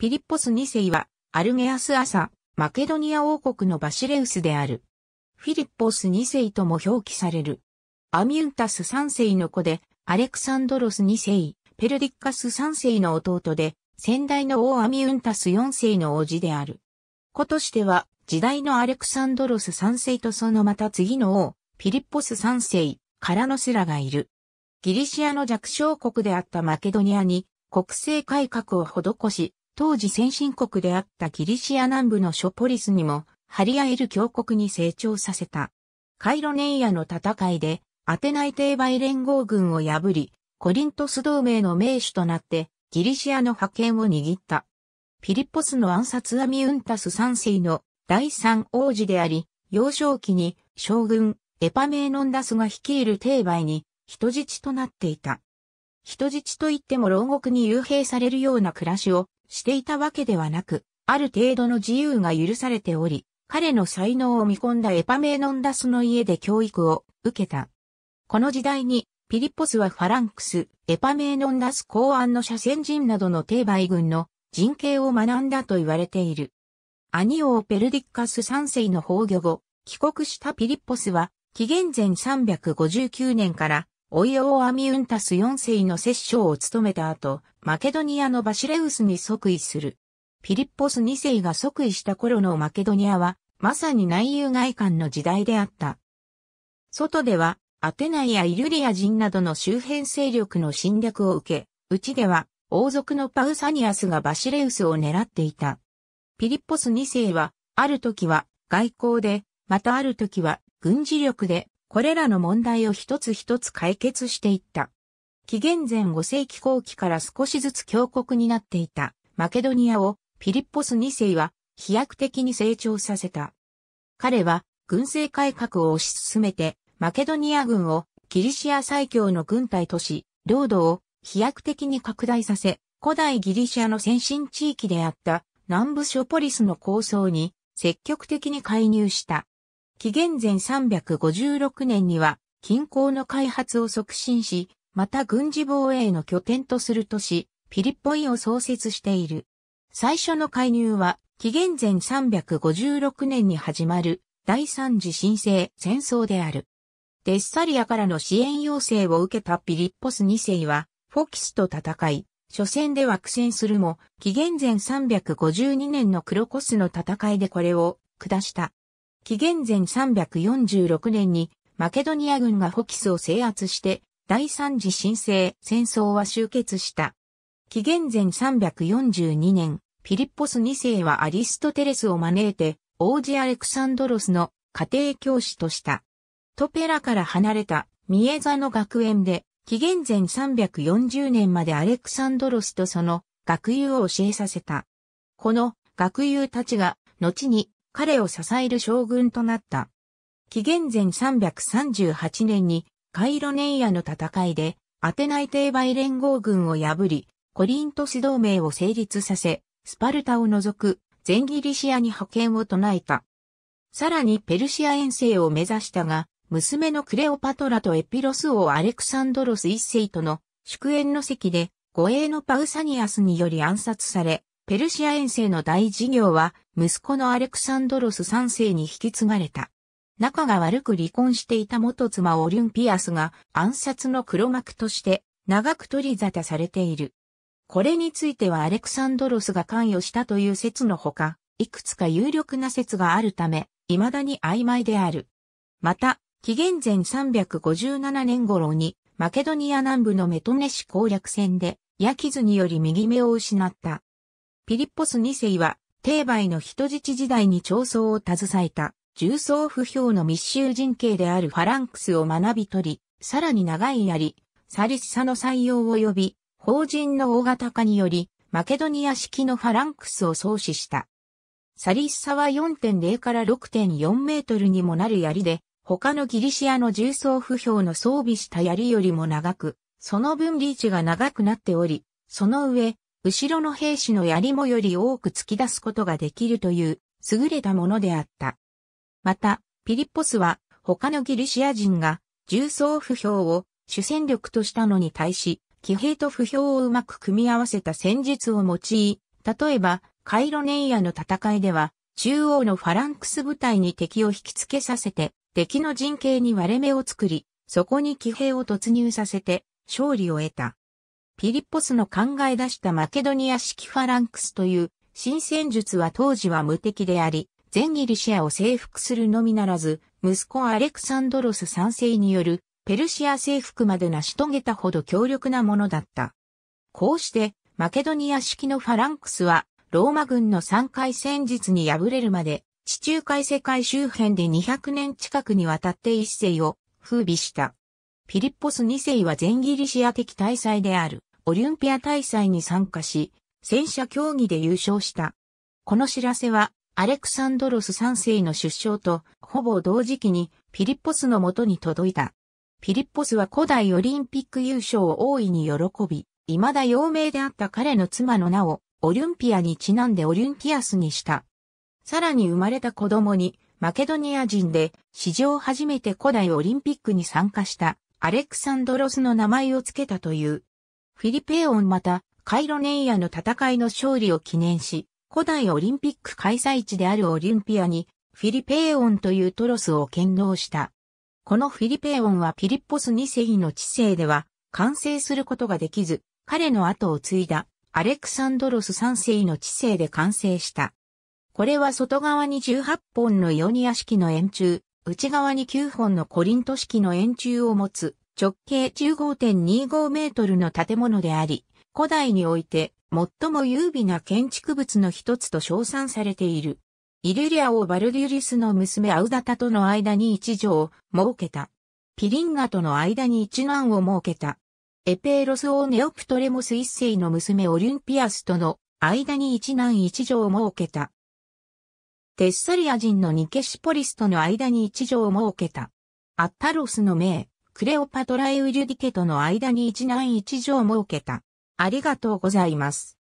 ピリッポス2世は、アルゲアス朝、マケドニア王国のバシレウスである。フィリッポス2世とも表記される。アミュンタス3世の子で、アレクサンドロス2世、ペルディッカス3世の弟で、先代の王アミュンタス4世の王子である。子としては、時代のアレクサンドロス3世とそのまた次の王、ピリッポス3世、カラノスラがいる。ギリシアの弱小国であったマケドニアに、国政改革を施し、当時先進国であったギリシア南部のショポリスにも、張り合える強国に成長させた。カイロネイアの戦いで、アテナイテーバイ連合軍を破り、コリントス同盟の盟主となって、ギリシアの覇権を握った。ピリポスの暗殺アミウンタス3世の第三王子であり、幼少期に将軍エパメーノンダスが率いる帝イに人質となっていた。人質といっても牢獄に幽閉されるような暮らしをしていたわけではなく、ある程度の自由が許されており、彼の才能を見込んだエパメーノンダスの家で教育を受けた。この時代に、ピリッポスはファランクス、エパメーノンダス公安の斜線人などの定売軍の人形を学んだと言われている。アニオー・ペルディッカス3世の崩御後、帰国したピリッポスは、紀元前359年からオイオーアミウンタス4世の摂政を務めた後、マケドニアのバシレウスに即位する。ピリッポス2世が即位した頃のマケドニアは、まさに内遊外観の時代であった。外では、アテナイやイルリア人などの周辺勢力の侵略を受け、内では、王族のパウサニアスがバシレウスを狙っていた。ピリッポス2世は、ある時は外交で、またある時は軍事力でこれらの問題を一つ一つ解決していった。紀元前5世紀後期から少しずつ強国になっていたマケドニアをピリッポス2世は飛躍的に成長させた。彼は軍政改革を推し進めてマケドニア軍をキリシア最強の軍隊とし、領土を飛躍的に拡大させ、古代ギリシアの先進地域であった南部ショポリスの構想に積極的に介入した。紀元前356年には近郊の開発を促進し、また軍事防衛の拠点とする都市、ピリッポイを創設している。最初の介入は、紀元前356年に始まる第三次新生戦争である。デッサリアからの支援要請を受けたピリッポス2世は、フォキスと戦い、初戦では苦戦するも、紀元前352年のクロコスの戦いでこれを下した。紀元前346年にマケドニア軍がホキスを制圧して第三次新生戦争は終結した。紀元前342年、ピリッポス2世はアリストテレスを招いて王子アレクサンドロスの家庭教師とした。トペラから離れたミエザの学園で紀元前340年までアレクサンドロスとその学友を教えさせた。この学友たちが後に彼を支える将軍となった。紀元前338年にカイロネイアの戦いでアテナイテーバイ連合軍を破り、コリント指同盟を成立させ、スパルタを除く全ギリシアに派遣を唱えた。さらにペルシア遠征を目指したが、娘のクレオパトラとエピロス王アレクサンドロス一世との祝宴の席で護衛のパウサニアスにより暗殺され、ペルシア遠征の大事業は、息子のアレクサンドロス3世に引き継がれた。仲が悪く離婚していた元妻オリュンピアスが暗殺の黒幕として長く取り沙汰されている。これについてはアレクサンドロスが関与したという説のほか、いくつか有力な説があるため、未だに曖昧である。また、紀元前357年頃に、マケドニア南部のメトネ市攻略戦で、矢傷により右目を失った。ピリッポス2世は、帝媒の人質時代に長僧を携えた、重装不評の密集人形であるファランクスを学び取り、さらに長い槍、サリッサの採用を呼び、法人の大型化により、マケドニア式のファランクスを創始した。サリッサは4.0から6.4メートルにもなる槍で、他のギリシアの重装不評の装備した槍よりも長く、その分リーチが長くなっており、その上、後ろの兵士の槍もより多く突き出すことができるという優れたものであった。また、ピリッポスは他のギリシア人が重装不評を主戦力としたのに対し、騎兵と不評をうまく組み合わせた戦術を用い、例えば、カイロネイアの戦いでは、中央のファランクス部隊に敵を引きつけさせて、敵の陣形に割れ目を作り、そこに騎兵を突入させて、勝利を得た。ピリッポスの考え出したマケドニア式ファランクスという新戦術は当時は無敵であり、全ギリシアを征服するのみならず、息子アレクサンドロス3世によるペルシア征服まで成し遂げたほど強力なものだった。こうして、マケドニア式のファランクスは、ローマ軍の3回戦術に敗れるまで、地中海世界周辺で200年近くにわたって一世を風靡した。ピリッポス2世は全ギリシア的大祭である。オリンピア大祭に参加し、戦車競技で優勝した。この知らせは、アレクサンドロス3世の出生と、ほぼ同時期に、ピリッポスのもとに届いた。ピリッポスは古代オリンピック優勝を大いに喜び、未だ陽明であった彼の妻の名を、オリンピアにちなんでオリンピアスにした。さらに生まれた子供に、マケドニア人で、史上初めて古代オリンピックに参加した、アレクサンドロスの名前を付けたという、フィリペーオンまた、カイロネイアの戦いの勝利を記念し、古代オリンピック開催地であるオリンピアに、フィリペーオンというトロスを献納した。このフィリペーオンはピリッポス2世の知性では完成することができず、彼の後を継いだアレクサンドロス3世の知性で完成した。これは外側に18本のイオニア式の円柱、内側に9本のコリント式の円柱を持つ直径15.25メートルの建物であり、古代において最も優美な建築物の一つと称賛されている。イルリア王バルデュリスの娘アウダタとの間に一女を設けた。ピリンガとの間に一男を設けた。エペーロス王ネオプトレモス一世の娘オリンピアスとの間に一男一女を設けた。テッサリア人のニケシポリスとの間に一女を設けた。アッタロスの名。クレオパトラエウジュディケとの間に一男一女を設けた。ありがとうございます。